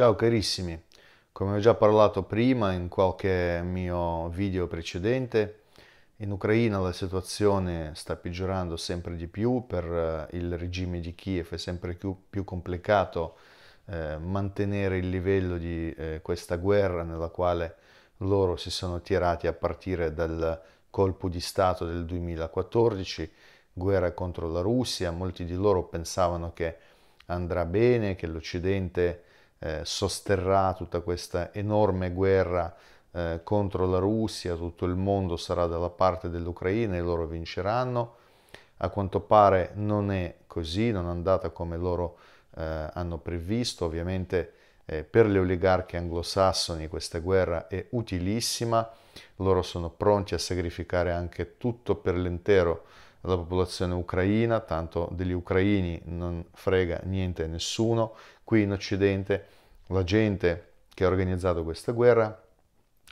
Ciao carissimi, come ho già parlato prima in qualche mio video precedente, in Ucraina la situazione sta peggiorando sempre di più, per eh, il regime di Kiev è sempre più, più complicato eh, mantenere il livello di eh, questa guerra nella quale loro si sono tirati a partire dal colpo di Stato del 2014, guerra contro la Russia, molti di loro pensavano che andrà bene, che l'Occidente eh, sosterrà tutta questa enorme guerra eh, contro la Russia, tutto il mondo sarà dalla parte dell'Ucraina e loro vinceranno. A quanto pare non è così, non è andata come loro eh, hanno previsto. Ovviamente eh, per gli oligarchi anglosassoni questa guerra è utilissima, loro sono pronti a sacrificare anche tutto per l'intero la popolazione ucraina, tanto degli ucraini non frega niente a nessuno qui in Occidente la gente che ha organizzato questa guerra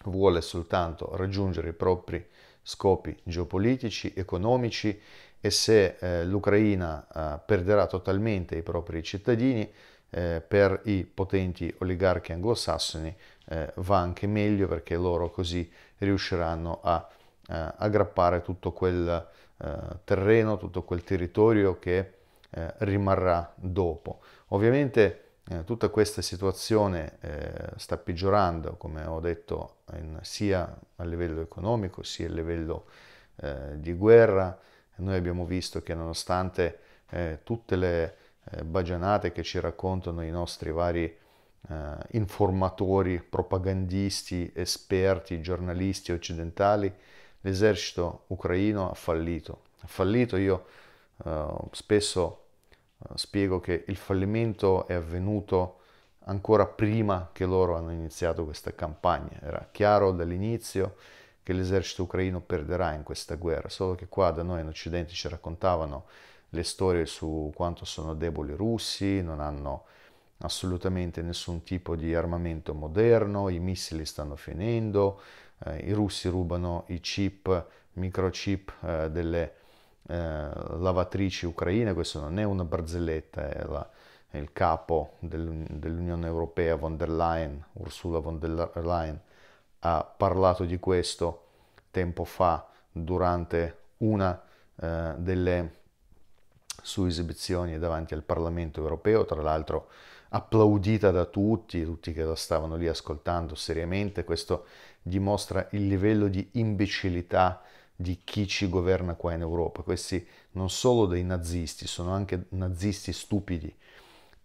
vuole soltanto raggiungere i propri scopi geopolitici, economici e se eh, l'Ucraina eh, perderà totalmente i propri cittadini, eh, per i potenti oligarchi anglosassoni eh, va anche meglio perché loro così riusciranno a eh, aggrappare tutto quel eh, terreno, tutto quel territorio che rimarrà dopo. Ovviamente eh, tutta questa situazione eh, sta peggiorando, come ho detto, in, sia a livello economico sia a livello eh, di guerra. Noi abbiamo visto che nonostante eh, tutte le eh, bagianate che ci raccontano i nostri vari informatori, propagandisti, esperti, giornalisti occidentali, l'esercito ucraino ha fallito. Ha fallito, io spesso eh, spiego che il fallimento è avvenuto ancora prima che loro hanno iniziato questa campagna. Era chiaro dall'inizio che l'esercito ucraino perderà in questa guerra, solo che qua da noi in Occidente ci raccontavano le storie su quanto sono deboli i russi, non hanno assolutamente nessun tipo di armamento moderno, i missili stanno finendo, eh, i russi rubano i chip, microchip eh, delle eh, lavatrici ucraine, questo non è una barzelletta, è, la, è il capo del, dell'Unione Europea von der Leyen, Ursula von der Leyen, ha parlato di questo tempo fa durante una eh, delle sue esibizioni davanti al Parlamento Europeo, tra l'altro applaudita da tutti, tutti che la stavano lì ascoltando seriamente, questo dimostra il livello di imbecillità di chi ci governa qua in Europa. Questi non solo dei nazisti, sono anche nazisti stupidi,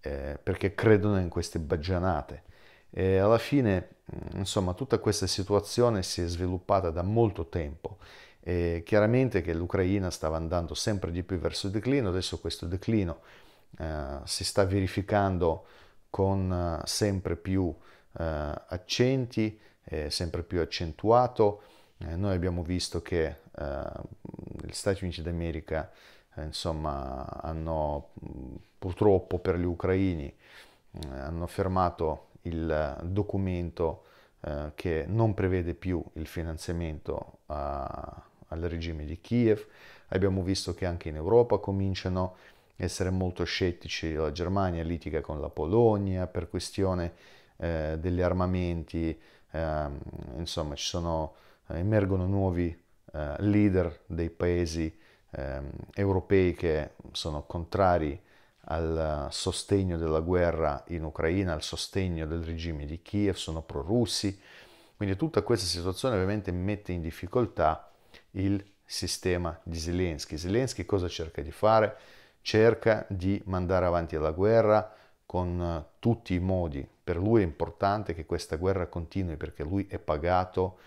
eh, perché credono in queste baggianate. E alla fine, mm, insomma, tutta questa situazione si è sviluppata da molto tempo. E chiaramente che l'Ucraina stava andando sempre di più verso il declino, adesso questo declino eh, si sta verificando con eh, sempre più eh, accenti, eh, sempre più accentuato, eh, noi abbiamo visto che eh, gli Stati Uniti d'America eh, insomma, hanno purtroppo per gli ucraini eh, hanno fermato il documento eh, che non prevede più il finanziamento a, al regime di Kiev. Abbiamo visto che anche in Europa cominciano a essere molto scettici, la Germania litiga con la Polonia per questione eh, degli armamenti, ehm, insomma ci sono eh, emergono nuovi eh, leader dei paesi ehm, europei che sono contrari al sostegno della guerra in Ucraina, al sostegno del regime di Kiev, sono prorussi. Quindi tutta questa situazione ovviamente mette in difficoltà il sistema di Zelensky. Zelensky cosa cerca di fare? Cerca di mandare avanti la guerra con eh, tutti i modi. Per lui è importante che questa guerra continui perché lui è pagato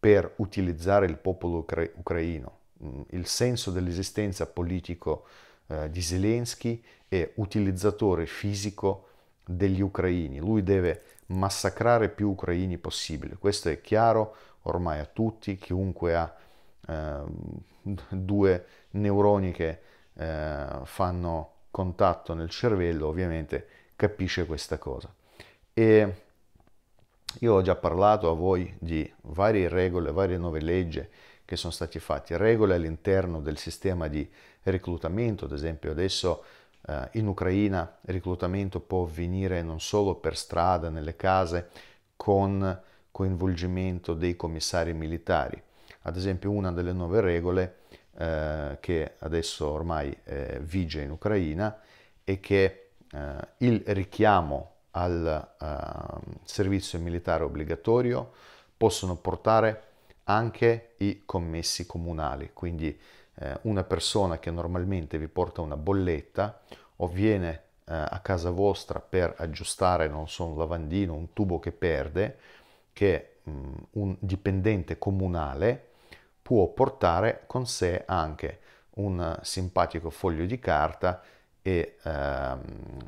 per utilizzare il popolo ucra- ucraino. Mm, il senso dell'esistenza politico eh, di Zelensky è utilizzatore fisico degli ucraini. Lui deve massacrare più ucraini possibile. Questo è chiaro ormai a tutti, chiunque ha eh, due neuroni che eh, fanno contatto nel cervello ovviamente capisce questa cosa. E io ho già parlato a voi di varie regole, varie nuove leggi che sono state fatte, regole all'interno del sistema di reclutamento, ad esempio adesso eh, in Ucraina il reclutamento può avvenire non solo per strada, nelle case, con coinvolgimento dei commissari militari. Ad esempio una delle nuove regole eh, che adesso ormai eh, vige in Ucraina è che eh, il richiamo al uh, servizio militare obbligatorio, possono portare anche i commessi comunali, quindi eh, una persona che normalmente vi porta una bolletta o viene eh, a casa vostra per aggiustare, non so, un lavandino, un tubo che perde, che mh, mm, un dipendente comunale può portare con sé anche un simpatico foglio di carta e ehm,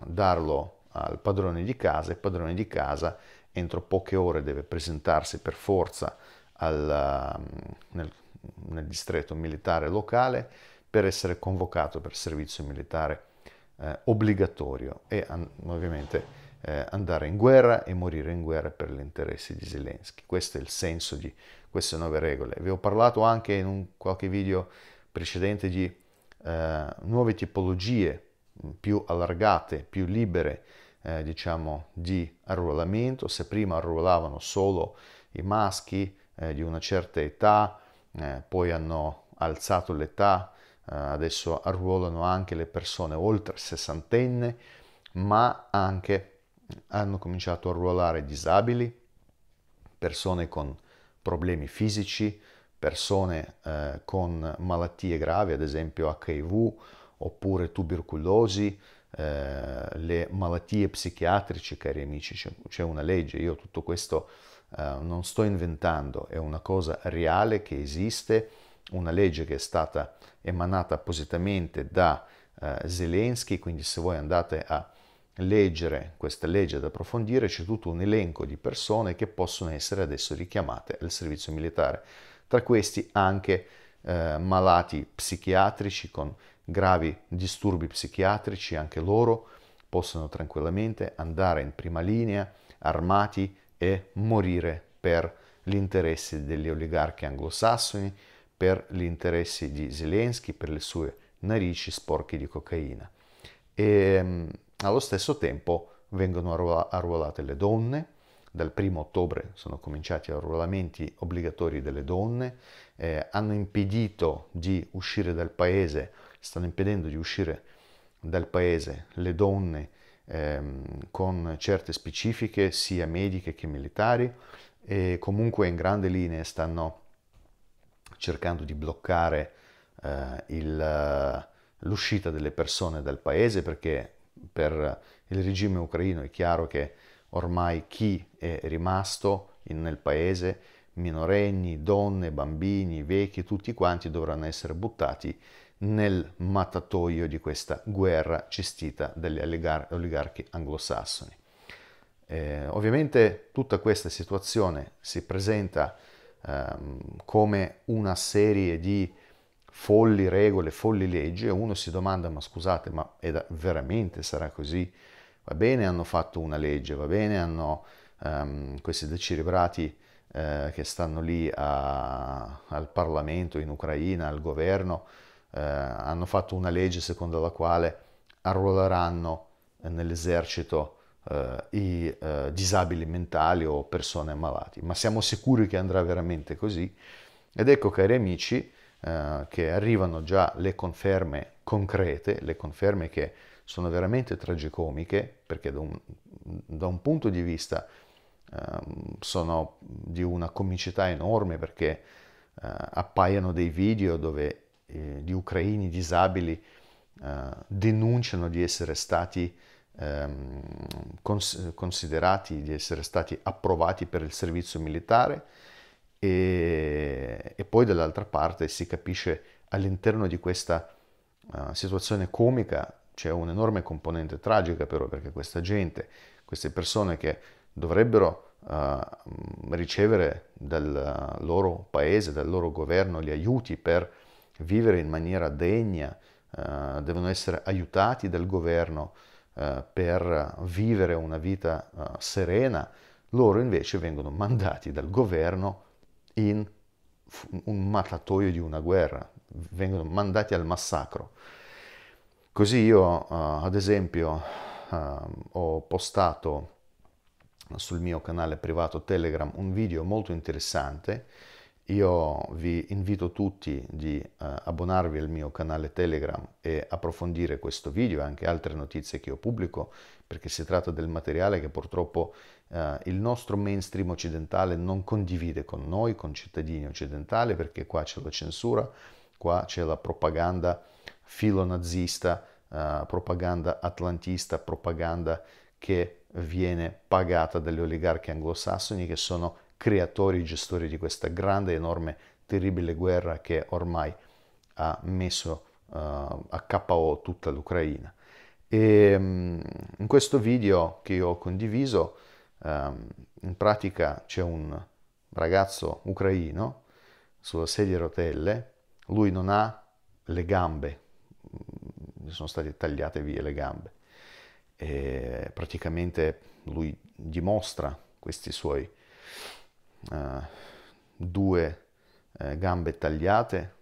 darlo al padrone di casa, e il padrone di casa entro poche ore deve presentarsi per forza al, um, nel, nel, distretto militare locale per essere convocato per servizio militare eh, obbligatorio e an, ovviamente eh, andare in guerra e morire in guerra per gli interessi di Zelensky. Questo è il senso di queste nuove regole. Vi ho parlato anche in un, qualche video precedente di eh, nuove tipologie mm, più allargate, più libere eh, diciamo, di arruolamento, se prima arruolavano solo i maschi eh, di una certa età, eh, poi hanno alzato l'età, eh, adesso arruolano anche le persone oltre sessantenne, ma anche hanno cominciato a arruolare disabili, persone con problemi fisici, persone eh, con malattie gravi, ad esempio HIV oppure tubercolosi, eh, le malattie psichiatriche, cari amici, c'è una legge, io tutto questo eh, non sto inventando, è una cosa reale che esiste, una legge che è stata emanata appositamente da eh, Zelensky, quindi se voi andate a leggere questa legge ad approfondire c'è tutto un elenco di persone che possono essere adesso richiamate al servizio militare tra questi anche eh, malati psichiatrici con gravi disturbi psichiatrici, anche loro possono tranquillamente andare in prima linea armati e morire per gli interessi degli oligarchi anglosassoni, per gli interessi di Zelensky, per le sue narici sporche di cocaina. E mm, allo stesso tempo vengono arruolate le donne, dal 1 ottobre sono cominciati arruolamenti obbligatori delle donne, eh, hanno impedito di uscire dal paese stanno impedendo di uscire dal paese le donne ehm, con certe specifiche sia mediche che militari e comunque in grande linea stanno cercando di bloccare eh, il, l'uscita delle persone dal paese perché per il regime ucraino è chiaro che ormai chi è rimasto in, nel paese minorenni, donne, bambini, vecchi, tutti quanti dovranno essere buttati nel mattatoio di questa guerra gestita dagli oligarchi anglosassoni. Eh, ovviamente tutta questa situazione si presenta ehm, come una serie di folli regole, folli leggi e uno si domanda ma scusate ma da, veramente sarà così? Va bene hanno fatto una legge, va bene hanno ehm, questi decerebrati eh, che stanno lì a, al Parlamento in Ucraina, al governo, eh, hanno fatto una legge secondo la quale arruoleranno eh, nell'esercito eh, i eh, disabili mentali o persone ammalate, ma siamo sicuri che andrà veramente così? Ed ecco cari amici eh, che arrivano già le conferme concrete, le conferme che sono veramente tragicomiche, perché da un, da un punto di vista ehm, sono di una comicità enorme perché appaiono dei video dove eh, di ucraini disabili eh, denunciano di essere stati ehm, cons- considerati, di essere stati approvati per il servizio militare e, e poi dall'altra parte si capisce all'interno di questa uh, situazione comica c'è un'enorme componente tragica però perché questa gente, queste persone che dovrebbero uh, ricevere dal loro paese, dal loro governo gli aiuti per vivere in maniera degna, eh, devono essere aiutati dal governo eh, per vivere una vita eh, serena, loro invece vengono mandati dal governo in un matatoio di una guerra, vengono mandati al massacro. Così io, eh, ad esempio, ehm, ho postato sul mio canale privato Telegram un video molto interessante io vi invito tutti di eh, abbonarvi al mio canale Telegram e approfondire questo video e anche altre notizie che io pubblico, perché si tratta del materiale che purtroppo eh, il nostro mainstream occidentale non condivide con noi, con cittadini occidentali, perché qua c'è la censura, qua c'è la propaganda filonazista, eh, propaganda atlantista, propaganda che viene pagata dagli oligarchi anglosassoni che sono creatori, gestori di questa grande, enorme, terribile guerra che ormai ha messo uh, a KO tutta l'Ucraina. E, um, in questo video che io ho condiviso, um, in pratica c'è un ragazzo ucraino sulla sedia a rotelle, lui non ha le gambe, gli mm, sono state tagliate via le gambe. E praticamente lui dimostra questi suoi eh, due eh, gambe tagliate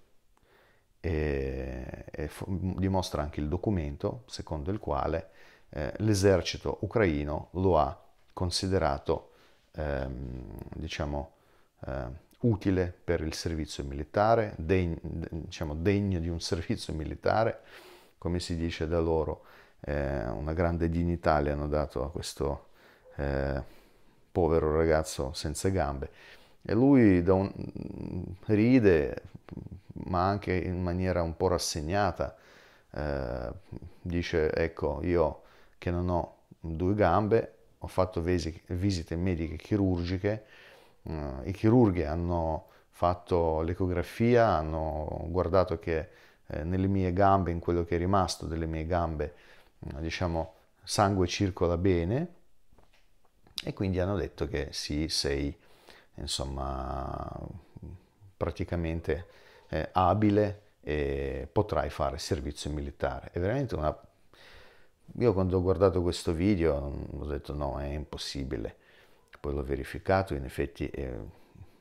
e, e dimostra anche il documento secondo il quale eh, l'esercito ucraino lo ha considerato ehm, diciamo, eh, utile per il servizio militare, deg- diciamo, degno di un servizio militare, come si dice da loro, eh, una grande dignità le hanno dato a questo eh, povero ragazzo senza gambe. E lui un... ride, ma anche in maniera un po' rassegnata, eh, dice, ecco, io che non ho due gambe, ho fatto visi... visite mediche chirurgiche, eh, i chirurghi hanno fatto l'ecografia, hanno guardato che eh, nelle mie gambe, in quello che è rimasto delle mie gambe, diciamo, sangue circola bene, e quindi hanno detto che sì, sei insomma praticamente eh, abile e potrai fare servizio militare. È veramente una... Io quando ho guardato questo video mm, ho detto no, è impossibile. Poi l'ho verificato, in effetti è,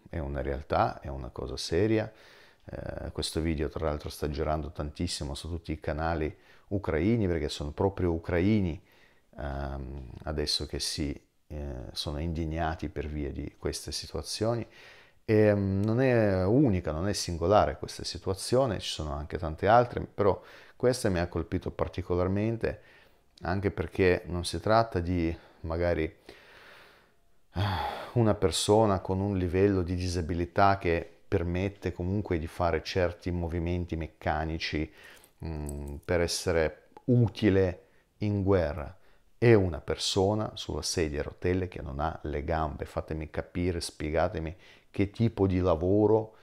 è una realtà, è una cosa seria. Eh, questo video tra l'altro sta girando tantissimo su tutti i canali ucraini perché sono proprio ucraini ehm, adesso che si eh, sono indignati per via di queste situazioni. E, mm, non è unica, non è singolare questa situazione, ci sono anche tante altre, però questa mi ha colpito particolarmente anche perché non si tratta di magari eh, una persona con un livello di disabilità che permette comunque di fare certi movimenti meccanici mh, mm, per essere utile in guerra è una persona sulla sedia a rotelle che non ha le gambe. Fatemi capire, spiegatemi che tipo di lavoro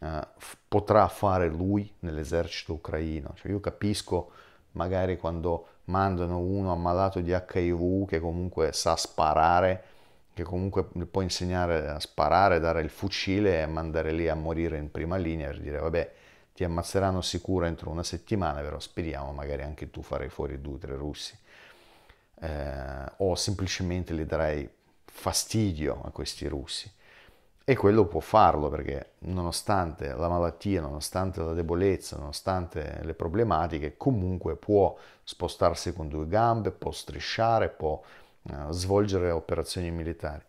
uh, f- potrà fare lui nell'esercito ucraino. Cioè, io capisco magari quando mandano uno ammalato di HIV che comunque sa sparare, che comunque può insegnare a sparare, dare il fucile e mandare lì a morire in prima linea per dire vabbè ti ammazzeranno sicuro entro una settimana, però speriamo magari anche tu farai fuori due o tre russi eh, o semplicemente le darei fastidio a questi russi. E quello può farlo perché nonostante la malattia, nonostante la debolezza, nonostante le problematiche, comunque può spostarsi con due gambe, può strisciare, può eh, svolgere operazioni militari.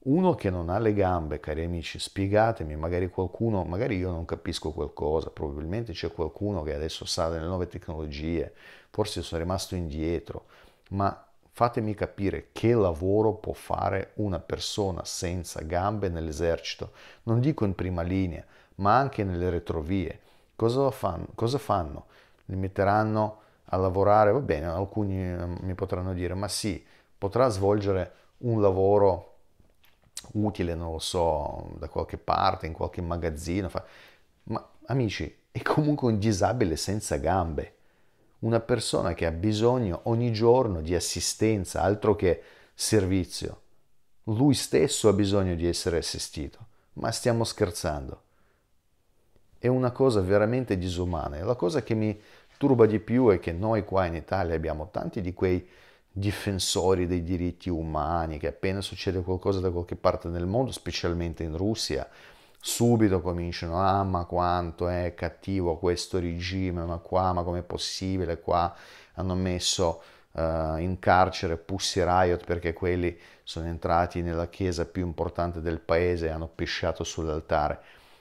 Uno che non ha le gambe, cari amici, spiegatemi, magari qualcuno, magari io non capisco qualcosa, probabilmente c'è qualcuno che adesso sa delle nuove tecnologie, forse sono rimasto indietro, ma fatemi capire che lavoro può fare una persona senza gambe nell'esercito, non dico in prima linea, ma anche nelle retrovie. Cosa fanno? Cosa fanno? Li metteranno a lavorare, va bene, alcuni ehm, mi potranno dire, ma sì, potrà svolgere un lavoro utile, non lo so, da qualche parte, in qualche magazzino, ma amici, è comunque un disabile senza gambe una persona che ha bisogno ogni giorno di assistenza, altro che servizio. Lui stesso ha bisogno di essere assistito. Ma stiamo scherzando. È una cosa veramente disumana. la cosa che mi turba di più è che noi qua in Italia abbiamo tanti di quei difensori dei diritti umani che appena succede qualcosa da qualche parte nel mondo, specialmente in Russia, subito cominciano, ah ma quanto è cattivo questo regime, ma qua, ma com'è possibile, qua hanno messo uh, in carcere Pussy Riot perché quelli sono entrati nella chiesa più importante del paese e hanno pisciato sull'altare,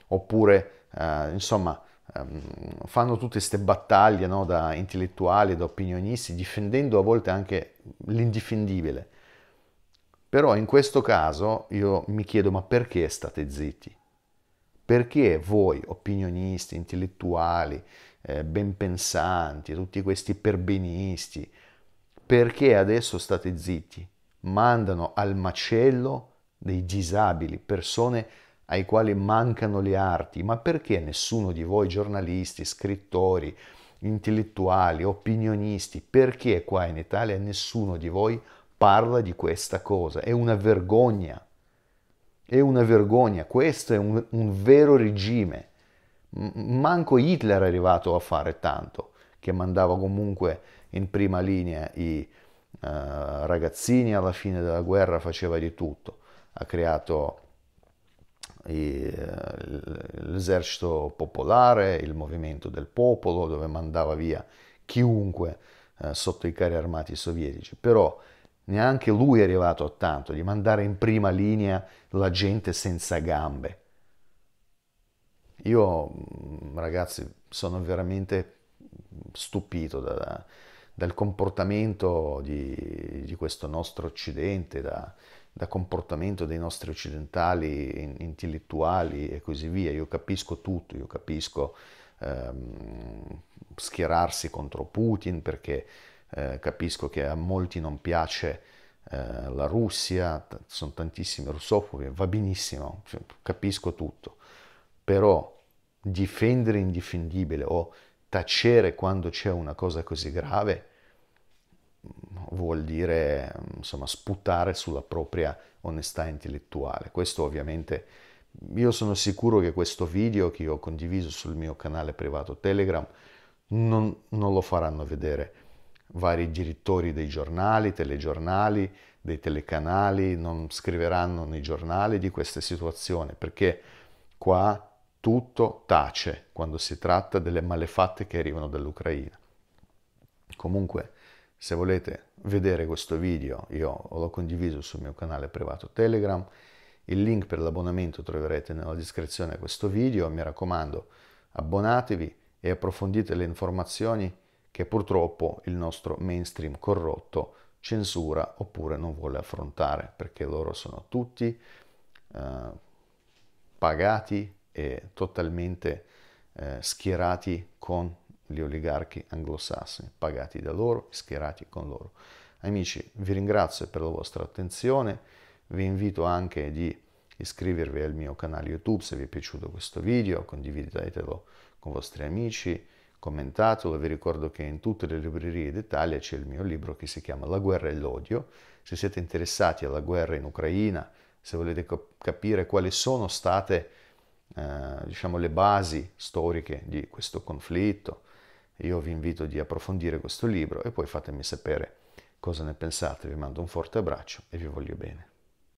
oppure uh, insomma um, fanno tutte queste battaglie no, da intellettuali, da opinionisti, difendendo a volte anche l'indifendibile. Però in questo caso io mi chiedo ma perché state zitti? Perché voi, opinionisti, intellettuali, eh, benpensanti, tutti questi perbenisti, perché adesso state zitti? Mandano al macello dei disabili, persone ai quali mancano le arti, ma perché nessuno di voi giornalisti, scrittori, intellettuali, opinionisti, perché qua in Italia nessuno di voi parla di questa cosa? È una vergogna. È una vergogna, questo è un, un vero regime. Manco Hitler è arrivato a fare tanto, che mandava comunque in prima linea i uh, ragazzini alla fine della guerra, faceva di tutto. Ha creato eh, l'esercito popolare, il movimento del popolo, dove mandava via chiunque eh, sotto i carri armati sovietici. Però neanche lui è arrivato a tanto, di mandare in prima linea la gente senza gambe. Io, mm, ragazzi, sono veramente stupito da, da, dal comportamento di, di, questo nostro Occidente, da, da comportamento dei nostri occidentali in, intellettuali e così via. Io capisco tutto, io capisco ehm, schierarsi contro Putin perché eh, capisco che a molti non piace eh, la Russia, t- sono tantissimi russofobi, va benissimo, cioè, capisco tutto, però difendere indifendibile o tacere quando c'è una cosa così grave vuol dire insomma sputare sulla propria onestà intellettuale. Questo ovviamente io sono sicuro che questo video che ho condiviso sul mio canale privato Telegram non, non lo faranno vedere vari direttori dei giornali, telegiornali, dei telecanali, non scriveranno nei giornali di questa situazione, perché qua tutto tace quando si tratta delle malefatte che arrivano dall'Ucraina. Comunque, se volete vedere questo video, io l'ho condiviso sul mio canale privato Telegram, il link per l'abbonamento troverete nella descrizione di questo video, mi raccomando abbonatevi e approfondite le informazioni che purtroppo il nostro mainstream corrotto censura oppure non vuole affrontare, perché loro sono tutti eh, pagati e totalmente eh, schierati con gli oligarchi anglosassoni, pagati da loro, schierati con loro. Amici, vi ringrazio per la vostra attenzione, vi invito anche di iscrivervi al mio canale YouTube se vi è piaciuto questo video, condividetelo con i vostri amici, commentato, vi ricordo che in tutte le librerie d'Italia c'è il mio libro che si chiama La guerra e l'odio. Se siete interessati alla guerra in Ucraina, se volete capire quali sono state eh, diciamo, le basi storiche di questo conflitto, io vi invito di approfondire questo libro e poi fatemi sapere cosa ne pensate. Vi mando un forte abbraccio e vi voglio bene.